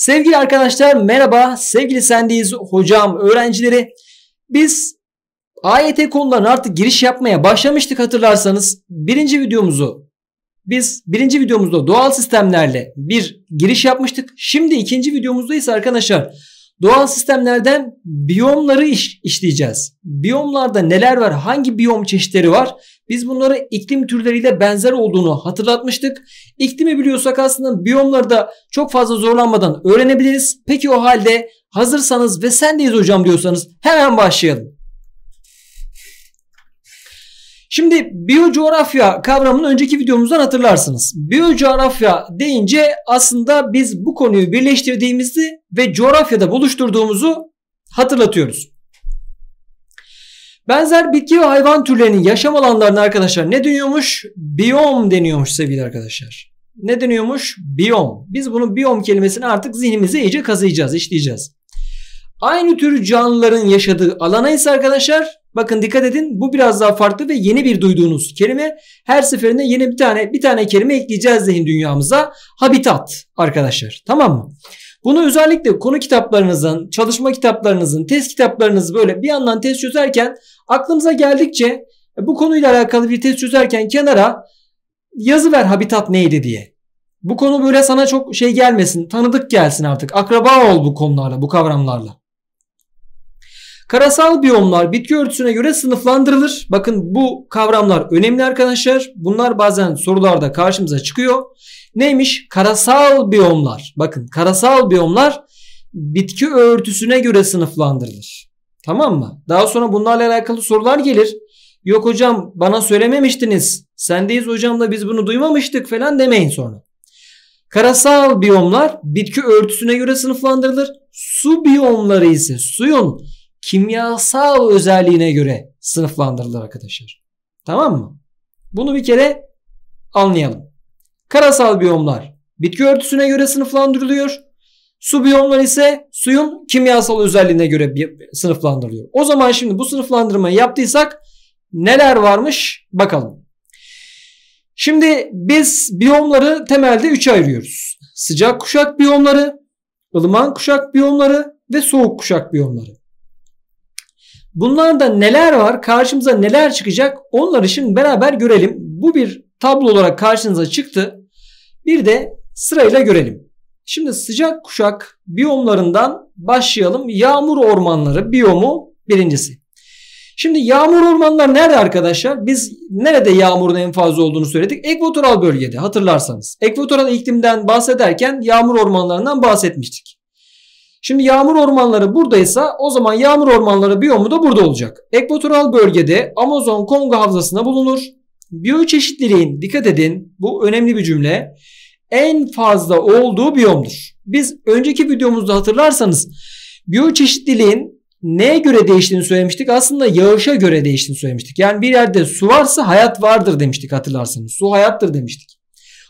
Sevgili arkadaşlar merhaba, sevgili sendeyiz hocam, öğrencileri. Biz AYT konularına artık giriş yapmaya başlamıştık hatırlarsanız. Birinci videomuzu biz birinci videomuzda doğal sistemlerle bir giriş yapmıştık. Şimdi ikinci videomuzda ise arkadaşlar doğal sistemlerden biyomları iş, işleyeceğiz. Biyomlarda neler var, hangi biyom çeşitleri var biz bunları iklim türleriyle benzer olduğunu hatırlatmıştık. İklimi biliyorsak aslında biyomları da çok fazla zorlanmadan öğrenebiliriz. Peki o halde hazırsanız ve sen deyiz hocam diyorsanız hemen başlayalım. Şimdi biyocoğrafya kavramını önceki videomuzdan hatırlarsınız. Biyocoğrafya deyince aslında biz bu konuyu birleştirdiğimizi ve coğrafyada buluşturduğumuzu hatırlatıyoruz. Benzer bitki ve hayvan türlerinin yaşam alanlarına arkadaşlar ne deniyormuş? Biyom deniyormuş sevgili arkadaşlar. Ne deniyormuş? Biyom. Biz bunu biyom kelimesini artık zihnimize iyice kazıyacağız, işleyeceğiz. Aynı tür canlıların yaşadığı alana ise arkadaşlar bakın dikkat edin bu biraz daha farklı ve yeni bir duyduğunuz kelime. Her seferinde yeni bir tane bir tane kelime ekleyeceğiz zihin dünyamıza. Habitat arkadaşlar. Tamam mı? Bunu özellikle konu kitaplarınızın, çalışma kitaplarınızın, test kitaplarınız böyle bir yandan test çözerken aklımıza geldikçe e, bu konuyla alakalı bir test çözerken kenara yazı ver habitat neydi diye. Bu konu böyle sana çok şey gelmesin, tanıdık gelsin artık. Akraba ol bu konularla, bu kavramlarla. Karasal biyomlar bitki örtüsüne göre sınıflandırılır. Bakın bu kavramlar önemli arkadaşlar. Bunlar bazen sorularda karşımıza çıkıyor. Neymiş? Karasal biyomlar. Bakın karasal biyomlar bitki örtüsüne göre sınıflandırılır. Tamam mı? Daha sonra bunlarla alakalı sorular gelir. Yok hocam bana söylememiştiniz. Sendeyiz hocam da biz bunu duymamıştık falan demeyin sonra. Karasal biyomlar bitki örtüsüne göre sınıflandırılır. Su biyomları ise suyun kimyasal özelliğine göre sınıflandırılır arkadaşlar. Tamam mı? Bunu bir kere anlayalım. Karasal biyomlar bitki örtüsüne göre sınıflandırılıyor. Su biyomları ise suyun kimyasal özelliğine göre sınıflandırılıyor. O zaman şimdi bu sınıflandırmayı yaptıysak neler varmış bakalım. Şimdi biz biyomları temelde 3'e ayırıyoruz. Sıcak kuşak biyomları, ılıman kuşak biyomları ve soğuk kuşak biyomları. Bunlarda neler var, karşımıza neler çıkacak onları şimdi beraber görelim. Bu bir tablo olarak karşınıza çıktı. Bir de sırayla görelim. Şimdi sıcak kuşak biyomlarından başlayalım. Yağmur ormanları biyomu birincisi. Şimdi yağmur ormanlar nerede arkadaşlar? Biz nerede yağmurun en fazla olduğunu söyledik? Ekvatoral bölgede hatırlarsanız. Ekvatoral iklimden bahsederken yağmur ormanlarından bahsetmiştik. Şimdi yağmur ormanları buradaysa o zaman yağmur ormanları biyomu da burada olacak. Ekvatoral bölgede Amazon Kongo havzasında bulunur. Biyoçeşitliliğin dikkat edin bu önemli bir cümle en fazla olduğu biyomdur. Biz önceki videomuzda hatırlarsanız biyoçeşitliliğin neye göre değiştiğini söylemiştik. Aslında yağışa göre değiştiğini söylemiştik. Yani bir yerde su varsa hayat vardır demiştik hatırlarsanız. Su hayattır demiştik.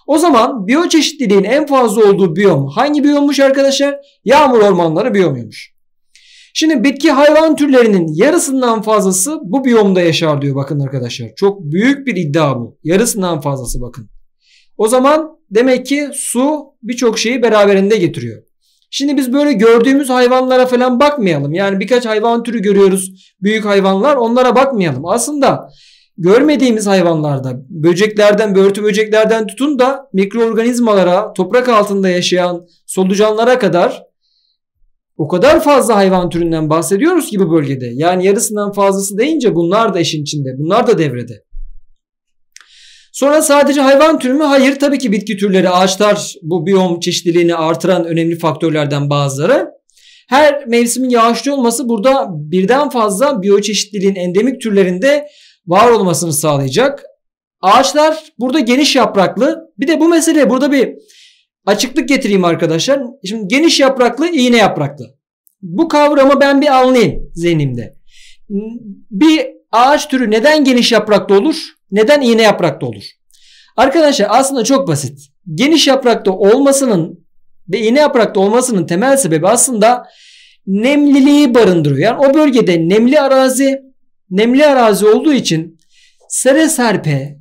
O zaman biyoçeşitliliğin en fazla olduğu biyom hangi biyommuş arkadaşlar? Yağmur ormanları biyomuymuş. Şimdi bitki hayvan türlerinin yarısından fazlası bu biyomda yaşar diyor bakın arkadaşlar. Çok büyük bir iddia bu. Yarısından fazlası bakın. O zaman demek ki su birçok şeyi beraberinde getiriyor. Şimdi biz böyle gördüğümüz hayvanlara falan bakmayalım. Yani birkaç hayvan türü görüyoruz. Büyük hayvanlar onlara bakmayalım. Aslında görmediğimiz hayvanlarda böceklerden, börtü böceklerden tutun da mikroorganizmalara, toprak altında yaşayan solucanlara kadar o kadar fazla hayvan türünden bahsediyoruz ki bu bölgede. Yani yarısından fazlası deyince bunlar da işin içinde. Bunlar da devrede. Sonra sadece hayvan türü mü? Hayır tabii ki bitki türleri, ağaçlar bu biyom çeşitliliğini artıran önemli faktörlerden bazıları. Her mevsimin yağışlı olması burada birden fazla biyoçeşitliliğin endemik türlerinde var olmasını sağlayacak. Ağaçlar burada geniş yapraklı. Bir de bu mesele burada bir açıklık getireyim arkadaşlar. Şimdi geniş yapraklı, iğne yapraklı. Bu kavramı ben bir anlayayım zihnimde. Bir ağaç türü neden geniş yaprakta olur? Neden iğne yaprakta olur? Arkadaşlar aslında çok basit. Geniş yaprakta olmasının ve iğne yaprakta olmasının temel sebebi aslında nemliliği barındırıyor. Yani o bölgede nemli arazi, nemli arazi olduğu için sere serpe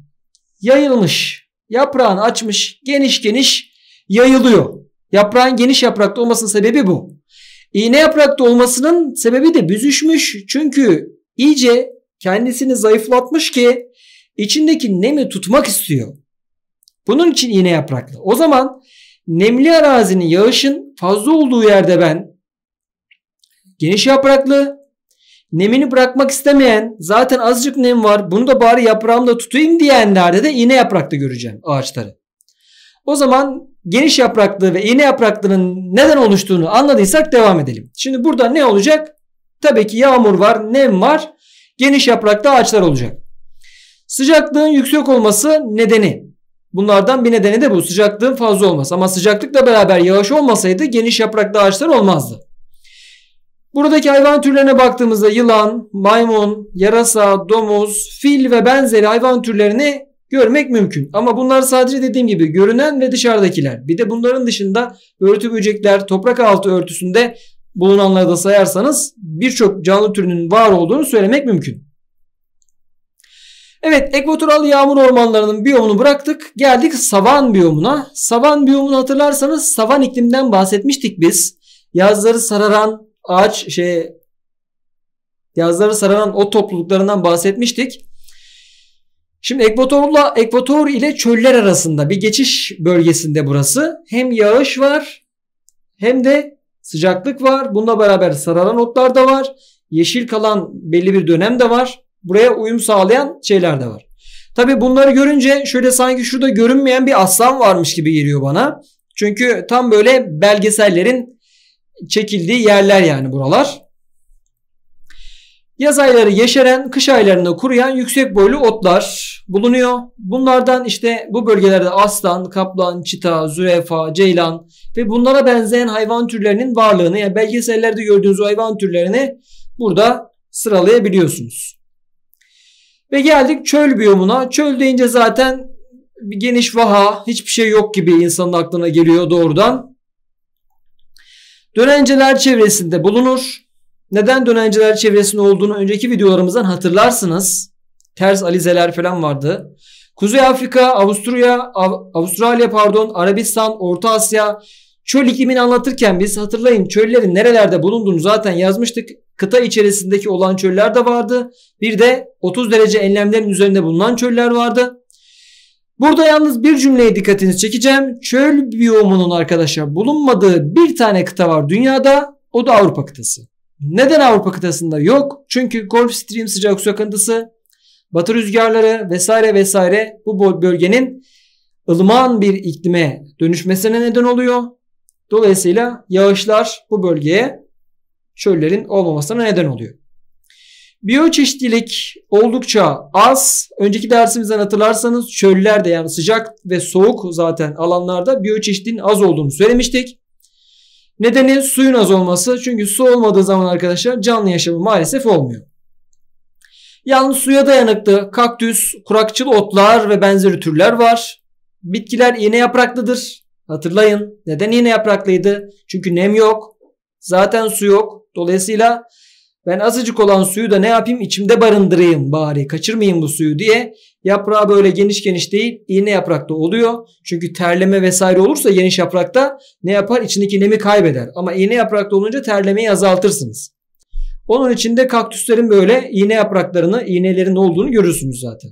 yayılmış, yaprağını açmış, geniş geniş yayılıyor. Yaprağın geniş yaprakta olmasının sebebi bu. İğne yaprakta olmasının sebebi de büzüşmüş. Çünkü iyice kendisini zayıflatmış ki içindeki nemi tutmak istiyor. Bunun için iğne yapraklı. O zaman nemli arazinin yağışın fazla olduğu yerde ben geniş yapraklı nemini bırakmak istemeyen zaten azıcık nem var bunu da bari yaprağımda tutayım diyenlerde de iğne yaprakta göreceğim ağaçları. O zaman geniş yapraklı ve iğne yapraklının neden oluştuğunu anladıysak devam edelim. Şimdi burada ne olacak? Tabii ki yağmur var, nem var. Geniş yapraklı ağaçlar olacak. Sıcaklığın yüksek olması nedeni. Bunlardan bir nedeni de bu sıcaklığın fazla olması. Ama sıcaklıkla beraber yağış olmasaydı geniş yapraklı ağaçlar olmazdı. Buradaki hayvan türlerine baktığımızda yılan, maymun, yarasa, domuz, fil ve benzeri hayvan türlerini görmek mümkün. Ama bunlar sadece dediğim gibi görünen ve dışarıdakiler. Bir de bunların dışında örtü böcekler toprak altı örtüsünde bulunanları da sayarsanız birçok canlı türünün var olduğunu söylemek mümkün. Evet ekvatoral yağmur ormanlarının biyomunu bıraktık. Geldik savan biyomuna. Savan biyomunu hatırlarsanız savan iklimden bahsetmiştik biz. Yazları sararan ağaç şey yazları sararan o topluluklarından bahsetmiştik. Şimdi Ekvator'la Ekvator ile çöller arasında bir geçiş bölgesinde burası. Hem yağış var hem de sıcaklık var. Bununla beraber sararan otlar da var. Yeşil kalan belli bir dönem de var. Buraya uyum sağlayan şeyler de var. Tabi bunları görünce şöyle sanki şurada görünmeyen bir aslan varmış gibi geliyor bana. Çünkü tam böyle belgesellerin çekildiği yerler yani buralar. Yaz ayları yeşeren, kış aylarını kuruyan yüksek boylu otlar bulunuyor. Bunlardan işte bu bölgelerde aslan, kaplan, çita, zürafa, ceylan ve bunlara benzeyen hayvan türlerinin varlığını yani belgesellerde gördüğünüz hayvan türlerini burada sıralayabiliyorsunuz. Ve geldik çöl biyomuna. Çöl deyince zaten bir geniş vaha, hiçbir şey yok gibi insanın aklına geliyor doğrudan. Dönenceler çevresinde bulunur. Neden dönenciler çevresinde olduğunu önceki videolarımızdan hatırlarsınız. Ters alizeler falan vardı. Kuzey Afrika, Avusturya, Av Avustralya pardon, Arabistan, Orta Asya çöl iklimini anlatırken biz hatırlayın çöllerin nerelerde bulunduğunu zaten yazmıştık. Kıta içerisindeki olan çöller de vardı. Bir de 30 derece enlemlerin üzerinde bulunan çöller vardı. Burada yalnız bir cümleye dikkatinizi çekeceğim. Çöl biyomunun arkadaşlar bulunmadığı bir tane kıta var dünyada. O da Avrupa kıtası. Neden Avrupa kıtasında yok? Çünkü Gulf Stream sıcak su akıntısı, batı rüzgarları vesaire vesaire bu bölgenin ılıman bir iklime dönüşmesine neden oluyor. Dolayısıyla yağışlar bu bölgeye çöllerin olmamasına neden oluyor. Biyoçeşitlilik oldukça az. Önceki dersimizden hatırlarsanız çöllerde yani sıcak ve soğuk zaten alanlarda biyoçeşitliğin az olduğunu söylemiştik. Nedeni suyun az olması. Çünkü su olmadığı zaman arkadaşlar canlı yaşamı maalesef olmuyor. Yalnız suya dayanıklı kaktüs, kurakçıl otlar ve benzeri türler var. Bitkiler iğne yapraklıdır. Hatırlayın. Neden iğne yapraklıydı? Çünkü nem yok. Zaten su yok. Dolayısıyla ben azıcık olan suyu da ne yapayım içimde barındırayım bari kaçırmayayım bu suyu diye yaprağı böyle geniş geniş değil iğne yaprakta oluyor. Çünkü terleme vesaire olursa geniş yaprakta ne yapar içindeki nemi kaybeder ama iğne yaprakta olunca terlemeyi azaltırsınız. Onun için de kaktüslerin böyle iğne yapraklarını iğnelerin olduğunu görürsünüz zaten.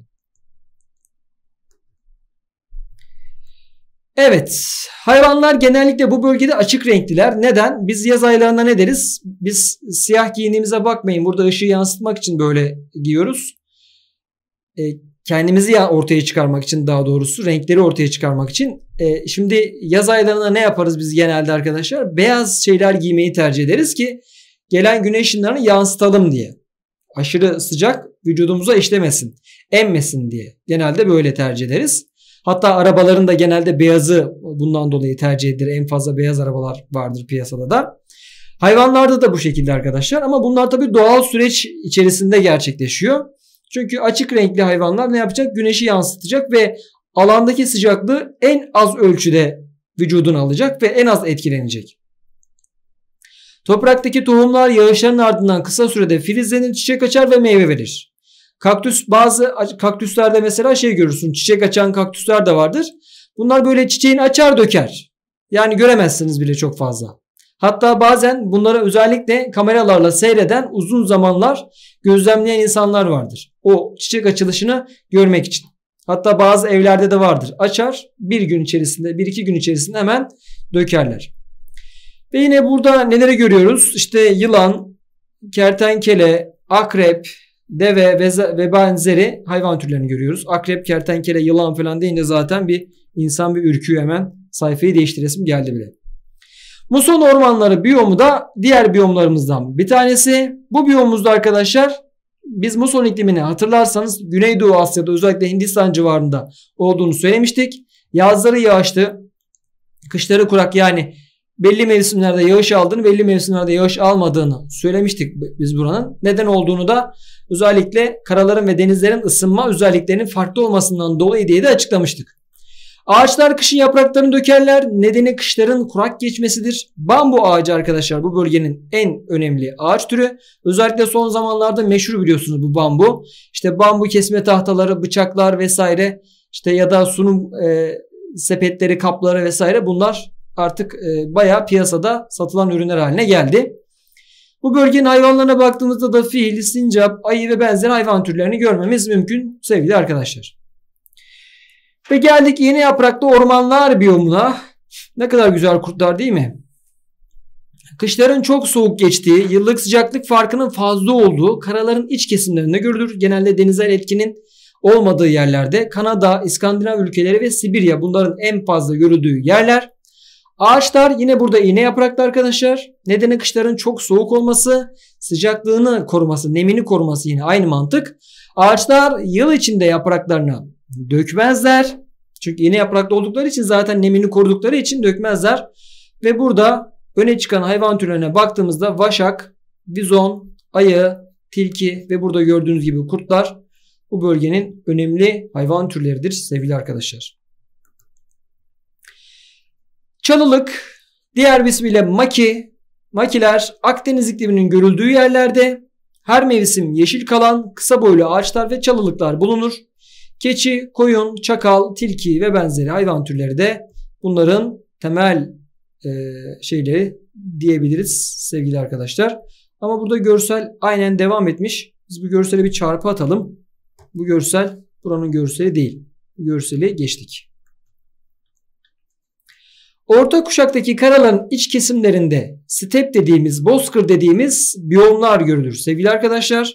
Evet hayvanlar genellikle bu bölgede açık renkliler. Neden? Biz yaz aylarında ne deriz? Biz siyah giyinimize bakmayın burada ışığı yansıtmak için böyle giyiyoruz. E, kendimizi ortaya çıkarmak için daha doğrusu renkleri ortaya çıkarmak için. E, şimdi yaz aylarında ne yaparız biz genelde arkadaşlar? Beyaz şeyler giymeyi tercih ederiz ki gelen güneş ışınlarını yansıtalım diye. Aşırı sıcak vücudumuza işlemesin, emmesin diye. Genelde böyle tercih ederiz. Hatta arabaların da genelde beyazı bundan dolayı tercih edilir. En fazla beyaz arabalar vardır piyasada da. Hayvanlarda da bu şekilde arkadaşlar ama bunlar tabii doğal süreç içerisinde gerçekleşiyor. Çünkü açık renkli hayvanlar ne yapacak? Güneşi yansıtacak ve alandaki sıcaklığı en az ölçüde vücuduna alacak ve en az etkilenecek. Topraktaki tohumlar yağışların ardından kısa sürede filizlenir, çiçek açar ve meyve verir. Kaktüs bazı kaktüslerde mesela şey görürsün çiçek açan kaktüsler de vardır. Bunlar böyle çiçeğini açar döker. Yani göremezsiniz bile çok fazla. Hatta bazen bunlara özellikle kameralarla seyreden uzun zamanlar gözlemleyen insanlar vardır. O çiçek açılışını görmek için. Hatta bazı evlerde de vardır. Açar bir gün içerisinde bir iki gün içerisinde hemen dökerler. Ve yine burada neleri görüyoruz? İşte yılan, kertenkele, akrep, deve ve, benzeri hayvan türlerini görüyoruz. Akrep, kertenkele, yılan falan deyince zaten bir insan bir ürküyor hemen sayfayı değiştiresim geldi bile. Muson ormanları biyomu da diğer biyomlarımızdan bir tanesi. Bu biyomuzda arkadaşlar biz muson iklimini hatırlarsanız Güneydoğu Asya'da özellikle Hindistan civarında olduğunu söylemiştik. Yazları yağışlı, kışları kurak yani belli mevsimlerde yağış aldığını, belli mevsimlerde yağış almadığını söylemiştik biz buranın. Neden olduğunu da özellikle karaların ve denizlerin ısınma özelliklerinin farklı olmasından dolayı diye de açıklamıştık. Ağaçlar kışın yapraklarını dökerler. Nedeni kışların kurak geçmesidir. Bambu ağacı arkadaşlar bu bölgenin en önemli ağaç türü. Özellikle son zamanlarda meşhur biliyorsunuz bu bambu. İşte bambu kesme tahtaları, bıçaklar vesaire işte ya da sunum e, sepetleri, kapları vesaire bunlar artık e, bayağı piyasada satılan ürünler haline geldi. Bu bölgenin hayvanlarına baktığımızda da fil, sincap, ayı ve benzeri hayvan türlerini görmemiz mümkün sevgili arkadaşlar. Ve geldik yeni yapraklı ormanlar biyomuna. Ne kadar güzel kurtlar değil mi? Kışların çok soğuk geçtiği, yıllık sıcaklık farkının fazla olduğu karaların iç kesimlerinde görülür. Genelde denizel etkinin olmadığı yerlerde Kanada, İskandinav ülkeleri ve Sibirya bunların en fazla görüldüğü yerler. Ağaçlar yine burada iğne yapraklı arkadaşlar. Nedeni kışların çok soğuk olması, sıcaklığını koruması, nemini koruması yine aynı mantık. Ağaçlar yıl içinde yapraklarını dökmezler. Çünkü iğne yapraklı oldukları için zaten nemini korudukları için dökmezler. Ve burada öne çıkan hayvan türlerine baktığımızda vaşak, bizon, ayı, tilki ve burada gördüğünüz gibi kurtlar bu bölgenin önemli hayvan türleridir sevgili arkadaşlar. Çalılık, diğer bir ismiyle maki, makiler Akdeniz ikliminin görüldüğü yerlerde her mevsim yeşil kalan kısa boylu ağaçlar ve çalılıklar bulunur. Keçi, koyun, çakal, tilki ve benzeri hayvan türleri de bunların temel e, şeyleri diyebiliriz sevgili arkadaşlar. Ama burada görsel aynen devam etmiş. Biz bu görsele bir çarpı atalım. Bu görsel buranın görseli değil. Bu görseli geçtik. Orta kuşaktaki karaların iç kesimlerinde step dediğimiz, bozkır dediğimiz biyomlar görülür sevgili arkadaşlar.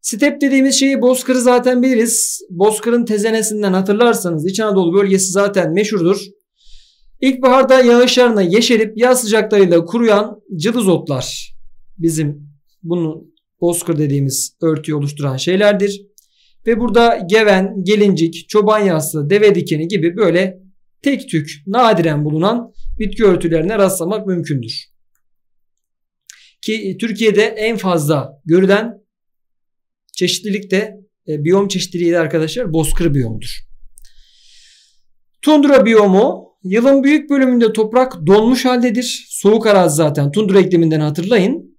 Step dediğimiz şeyi bozkırı zaten biliriz. Bozkırın tezenesinden hatırlarsanız İç Anadolu bölgesi zaten meşhurdur. İlkbaharda yağışlarına yeşerip yaz sıcaklarıyla kuruyan cılız otlar bizim bunu bozkır dediğimiz örtüyü oluşturan şeylerdir. Ve burada geven, gelincik, çoban yaslı, deve dikeni gibi böyle tek tük nadiren bulunan bitki örtülerine rastlamak mümkündür. Ki Türkiye'de en fazla görülen çeşitlilik de e, biyom çeşitliliği de arkadaşlar bozkır biyomudur. Tundra biyomu yılın büyük bölümünde toprak donmuş haldedir. Soğuk arazi zaten tundra ikliminden hatırlayın.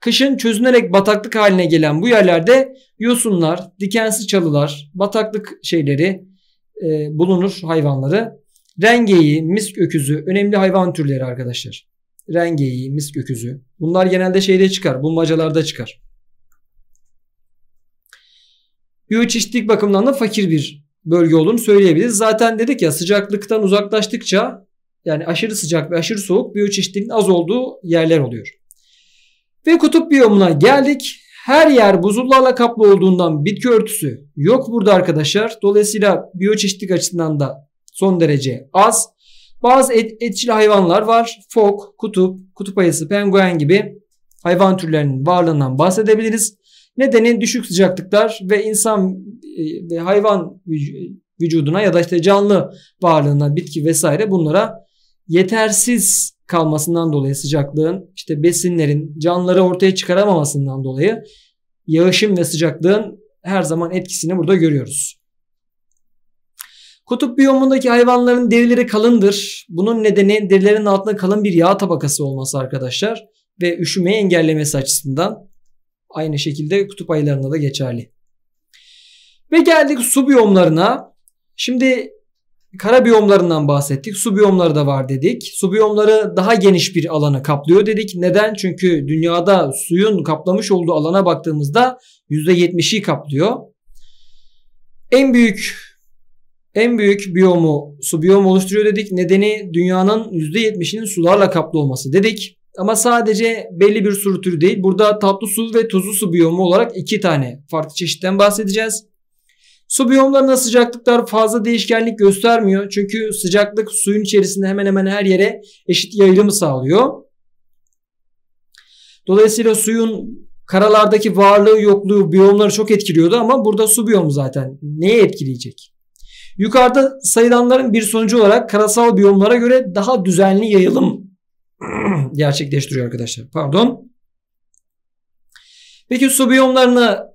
Kışın çözünerek bataklık haline gelen bu yerlerde yosunlar, dikensiz çalılar, bataklık şeyleri e, bulunur hayvanları. Rengeyi, misk öküzü önemli hayvan türleri arkadaşlar. Rengeyi, misk öküzü. Bunlar genelde şeyde çıkar, bulmacalarda çıkar. Biyoçeşitlik bakımından da fakir bir bölge olduğunu söyleyebiliriz. Zaten dedik ya sıcaklıktan uzaklaştıkça yani aşırı sıcak ve aşırı soğuk biyoçeşitliğin az olduğu yerler oluyor. Ve kutup biyomuna geldik. Her yer buzullarla kaplı olduğundan bitki örtüsü yok burada arkadaşlar. Dolayısıyla biyoçeşitlik açısından da son derece az. Bazı et, etçil hayvanlar var. Fok, kutup, kutup ayısı, penguen gibi hayvan türlerinin varlığından bahsedebiliriz. Nedeni düşük sıcaklıklar ve insan e, ve hayvan vücuduna ya da işte canlı varlığına, bitki vesaire bunlara yetersiz kalmasından dolayı sıcaklığın, işte besinlerin, canlıları ortaya çıkaramamasından dolayı yağışın ve sıcaklığın her zaman etkisini burada görüyoruz. Kutup biyomundaki hayvanların derileri kalındır. Bunun nedeni derilerin altında kalın bir yağ tabakası olması arkadaşlar ve üşümeyi engellemesi açısından aynı şekilde kutup ayılarında da geçerli. Ve geldik su biyomlarına. Şimdi kara biyomlarından bahsettik. Su biyomları da var dedik. Su biyomları daha geniş bir alanı kaplıyor dedik. Neden? Çünkü dünyada suyun kaplamış olduğu alana baktığımızda %70'i kaplıyor. En büyük en büyük biyomu su biyomu oluşturuyor dedik. Nedeni dünyanın %70'inin sularla kaplı olması dedik. Ama sadece belli bir sürü türü değil. Burada tatlı su ve tuzlu su biyomu olarak iki tane farklı çeşitten bahsedeceğiz. Su biyomlarında sıcaklıklar fazla değişkenlik göstermiyor. Çünkü sıcaklık suyun içerisinde hemen hemen her yere eşit yayılımı sağlıyor. Dolayısıyla suyun karalardaki varlığı yokluğu biyomları çok etkiliyordu ama burada su biyomu zaten neye etkileyecek? Yukarıda sayılanların bir sonucu olarak karasal biyomlara göre daha düzenli yayılım gerçekleştiriyor arkadaşlar. Pardon. Peki su biyomlarına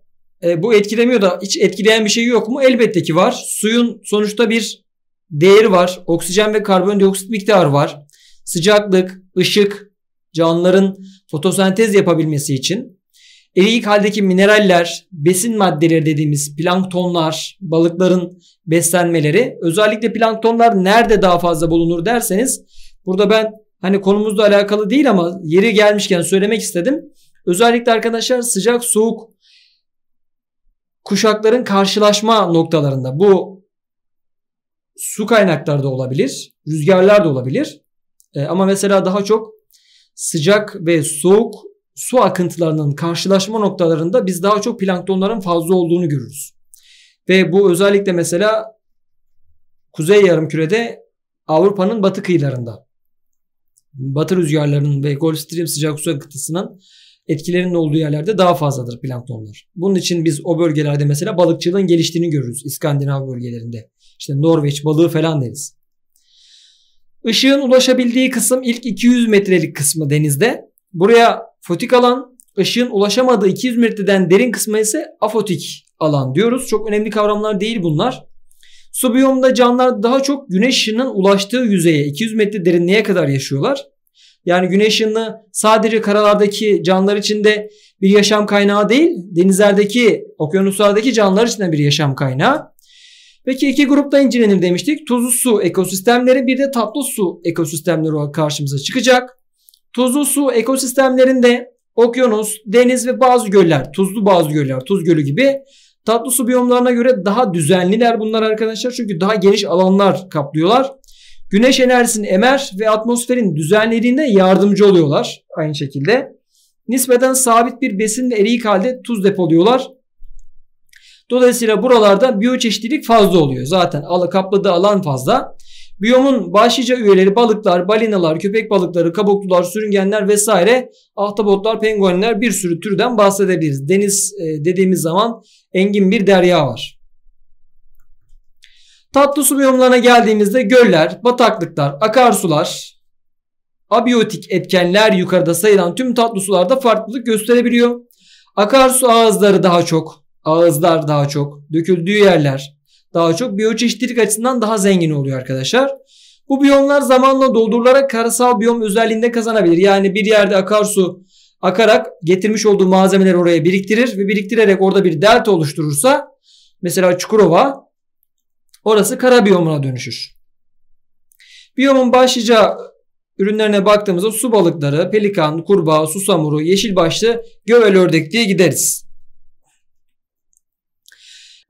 e, bu etkilemiyor da hiç etkileyen bir şey yok mu? Elbette ki var. Suyun sonuçta bir değeri var. Oksijen ve karbondioksit miktarı var. Sıcaklık, ışık, canlıların fotosentez yapabilmesi için Eriyik haldeki mineraller, besin maddeleri dediğimiz planktonlar, balıkların beslenmeleri. Özellikle planktonlar nerede daha fazla bulunur derseniz burada ben hani konumuzla alakalı değil ama yeri gelmişken söylemek istedim. Özellikle arkadaşlar sıcak soğuk kuşakların karşılaşma noktalarında bu su kaynakları da olabilir, rüzgarlar da olabilir. E, ama mesela daha çok sıcak ve soğuk su akıntılarının karşılaşma noktalarında biz daha çok planktonların fazla olduğunu görürüz. Ve bu özellikle mesela Kuzey Yarımküre'de Avrupa'nın batı kıyılarında batı rüzgarlarının ve Gulf Stream sıcak su akıntısının etkilerinin olduğu yerlerde daha fazladır planktonlar. Bunun için biz o bölgelerde mesela balıkçılığın geliştiğini görürüz İskandinav bölgelerinde. İşte Norveç balığı falan deriz. Işığın ulaşabildiği kısım ilk 200 metrelik kısmı denizde. Buraya fotik alan, ışığın ulaşamadığı 200 metreden derin kısmı ise afotik alan diyoruz. Çok önemli kavramlar değil bunlar. Su biyomunda canlılar daha çok güneş ışığının ulaştığı yüzeye 200 metre derinliğe kadar yaşıyorlar. Yani güneş ışını sadece karalardaki canlılar için de bir yaşam kaynağı değil, denizlerdeki, okyanuslardaki canlılar için de bir yaşam kaynağı. Peki iki grupta incelenim demiştik. Tuzlu su ekosistemleri bir de tatlı su ekosistemleri karşımıza çıkacak. Tuzlu su ekosistemlerinde okyanus, deniz ve bazı göller, tuzlu bazı göller, tuz gölü gibi tatlı su biyomlarına göre daha düzenliler bunlar arkadaşlar. Çünkü daha geniş alanlar kaplıyorlar. Güneş enerjisini emer ve atmosferin düzenlediğinde yardımcı oluyorlar aynı şekilde. Nispeten sabit bir besin ve eriyik halde tuz depoluyorlar. Dolayısıyla buralarda biyoçeşitlilik fazla oluyor. Zaten kapladığı alan fazla. Biyomun başlıca üyeleri balıklar, balinalar, köpek balıkları, kabuklular, sürüngenler vesaire, ahtapotlar, penguenler bir sürü türden bahsedebiliriz. Deniz e, dediğimiz zaman engin bir derya var. Tatlı su biyomlarına geldiğimizde göller, bataklıklar, akarsular, abiyotik etkenler yukarıda sayılan tüm tatlı sularda farklılık gösterebiliyor. Akarsu ağızları daha çok, ağızlar daha çok, döküldüğü yerler, daha çok biyoçeşitlilik açısından daha zengin oluyor arkadaşlar. Bu biyomlar zamanla doldurularak karasal biyom özelliğinde kazanabilir. Yani bir yerde akarsu akarak getirmiş olduğu malzemeleri oraya biriktirir ve biriktirerek orada bir delta oluşturursa mesela Çukurova orası kara biyomuna dönüşür. Biyomun başlıca ürünlerine baktığımızda su balıkları, pelikan, kurbağa, susamuru, yeşil başlı gövel ördek diye gideriz.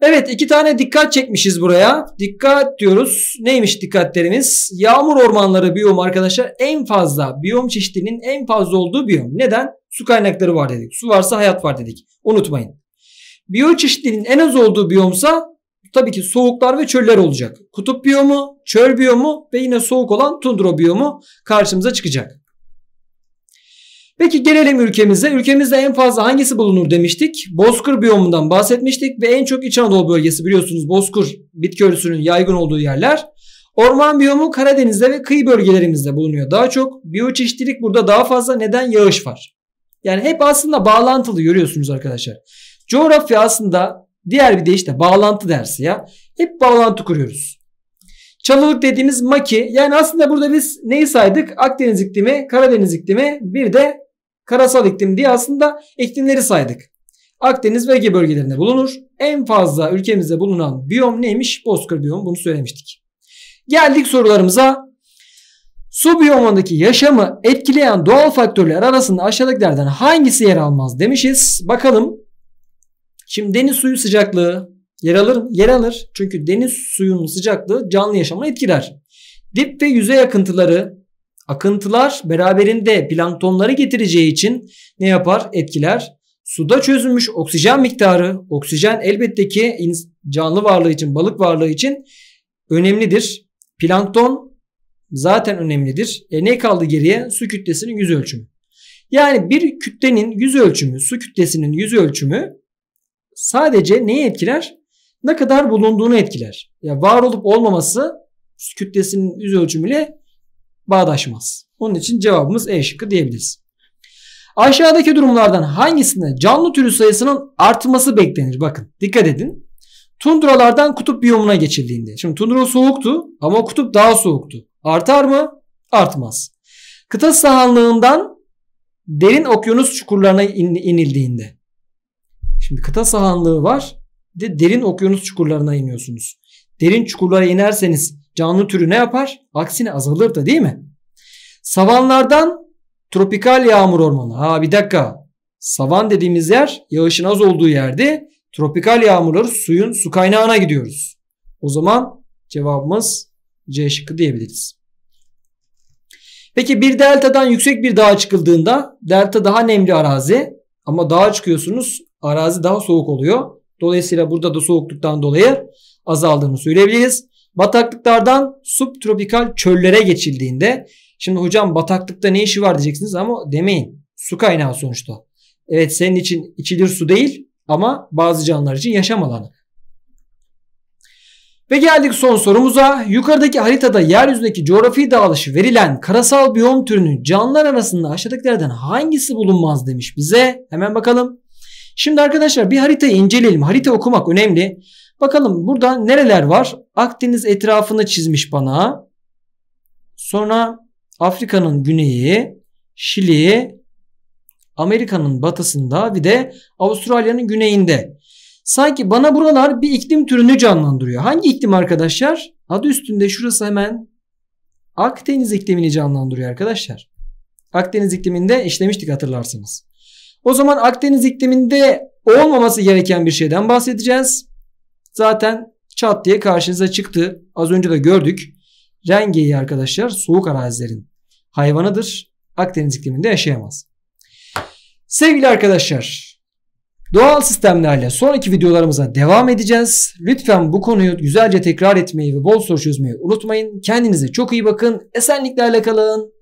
Evet iki tane dikkat çekmişiz buraya. Dikkat diyoruz. Neymiş dikkatlerimiz? Yağmur ormanları biyom arkadaşlar en fazla biyom çeşitinin en fazla olduğu biyom. Neden? Su kaynakları var dedik. Su varsa hayat var dedik. Unutmayın. Biyo çeşitliliğin en az olduğu biyomsa tabii ki soğuklar ve çöller olacak. Kutup biyomu, çöl biyomu ve yine soğuk olan tundra biyomu karşımıza çıkacak. Peki gelelim ülkemize. Ülkemizde en fazla hangisi bulunur demiştik. Bozkır biyomundan bahsetmiştik ve en çok İç Anadolu bölgesi biliyorsunuz Bozkır bitki örtüsünün yaygın olduğu yerler. Orman biyomu Karadeniz'de ve kıyı bölgelerimizde bulunuyor. Daha çok biyoçeşitlilik burada daha fazla neden yağış var. Yani hep aslında bağlantılı görüyorsunuz arkadaşlar. Coğrafya aslında diğer bir deyişle bağlantı dersi ya. Hep bağlantı kuruyoruz. Çalılık dediğimiz maki. Yani aslında burada biz neyi saydık? Akdeniz iklimi, Karadeniz iklimi bir de Karasal iklim diye aslında iklimleri saydık. Akdeniz ve Ege bölgelerinde bulunur. En fazla ülkemizde bulunan biyom neymiş? Bozkır biyom bunu söylemiştik. Geldik sorularımıza. Su biyomundaki yaşamı etkileyen doğal faktörler arasında aşağıdakilerden hangisi yer almaz demişiz. Bakalım. Şimdi deniz suyu sıcaklığı yer alır mı? Yer alır. Çünkü deniz suyunun sıcaklığı canlı yaşamı etkiler. Dip ve yüzey akıntıları, Akıntılar beraberinde planktonları getireceği için ne yapar? Etkiler. Suda çözülmüş oksijen miktarı, oksijen elbette ki canlı varlığı için, balık varlığı için önemlidir. Plankton zaten önemlidir. E ne kaldı geriye? Su kütlesinin yüz ölçümü. Yani bir kütlenin yüz ölçümü, su kütlesinin yüz ölçümü sadece neyi etkiler? Ne kadar bulunduğunu etkiler. Ya yani var olup olmaması su kütlesinin yüz ölçümüyle bağdaşmaz. Onun için cevabımız E şıkkı diyebiliriz. Aşağıdaki durumlardan hangisinde canlı türü sayısının artması beklenir? Bakın dikkat edin. Tundralardan kutup biyomuna geçildiğinde. Şimdi tundra soğuktu ama kutup daha soğuktu. Artar mı? Artmaz. Kıta sahanlığından derin okyanus çukurlarına in, inildiğinde. Şimdi kıta sahanlığı var. De derin okyanus çukurlarına iniyorsunuz. Derin çukurlara inerseniz canlı türü ne yapar? Aksine azalır da değil mi? Savanlardan tropikal yağmur ormanı. Ha bir dakika. Savan dediğimiz yer yağışın az olduğu yerde tropikal yağmurları suyun su kaynağına gidiyoruz. O zaman cevabımız C şıkkı diyebiliriz. Peki bir deltadan yüksek bir dağa çıkıldığında delta daha nemli arazi ama dağa çıkıyorsunuz arazi daha soğuk oluyor. Dolayısıyla burada da soğukluktan dolayı azaldığını söyleyebiliriz. Bataklıklardan subtropikal çöllere geçildiğinde şimdi hocam bataklıkta ne işi var diyeceksiniz ama demeyin. Su kaynağı sonuçta. Evet senin için içilir su değil ama bazı canlılar için yaşam alanı. Ve geldik son sorumuza. Yukarıdaki haritada yeryüzündeki coğrafi dağılışı verilen karasal biyom türünün canlılar arasında aşağıdakilerden hangisi bulunmaz demiş bize. Hemen bakalım. Şimdi arkadaşlar bir haritayı inceleyelim. Harita okumak önemli. Bakalım burada nereler var? Akdeniz etrafını çizmiş bana. Sonra Afrika'nın güneyi, Şili'yi, Amerika'nın batısında bir de Avustralya'nın güneyinde. Sanki bana buralar bir iklim türünü canlandırıyor. Hangi iklim arkadaşlar? Adı üstünde şurası hemen Akdeniz iklimini canlandırıyor arkadaşlar. Akdeniz ikliminde işlemiştik hatırlarsınız. O zaman Akdeniz ikliminde olmaması gereken bir şeyden bahsedeceğiz. Zaten çat diye karşınıza çıktı. Az önce de gördük. Rengeyi arkadaşlar soğuk arazilerin hayvanıdır. Akdeniz ikliminde yaşayamaz. Sevgili arkadaşlar doğal sistemlerle sonraki videolarımıza devam edeceğiz. Lütfen bu konuyu güzelce tekrar etmeyi ve bol soru çözmeyi unutmayın. Kendinize çok iyi bakın. Esenliklerle kalın.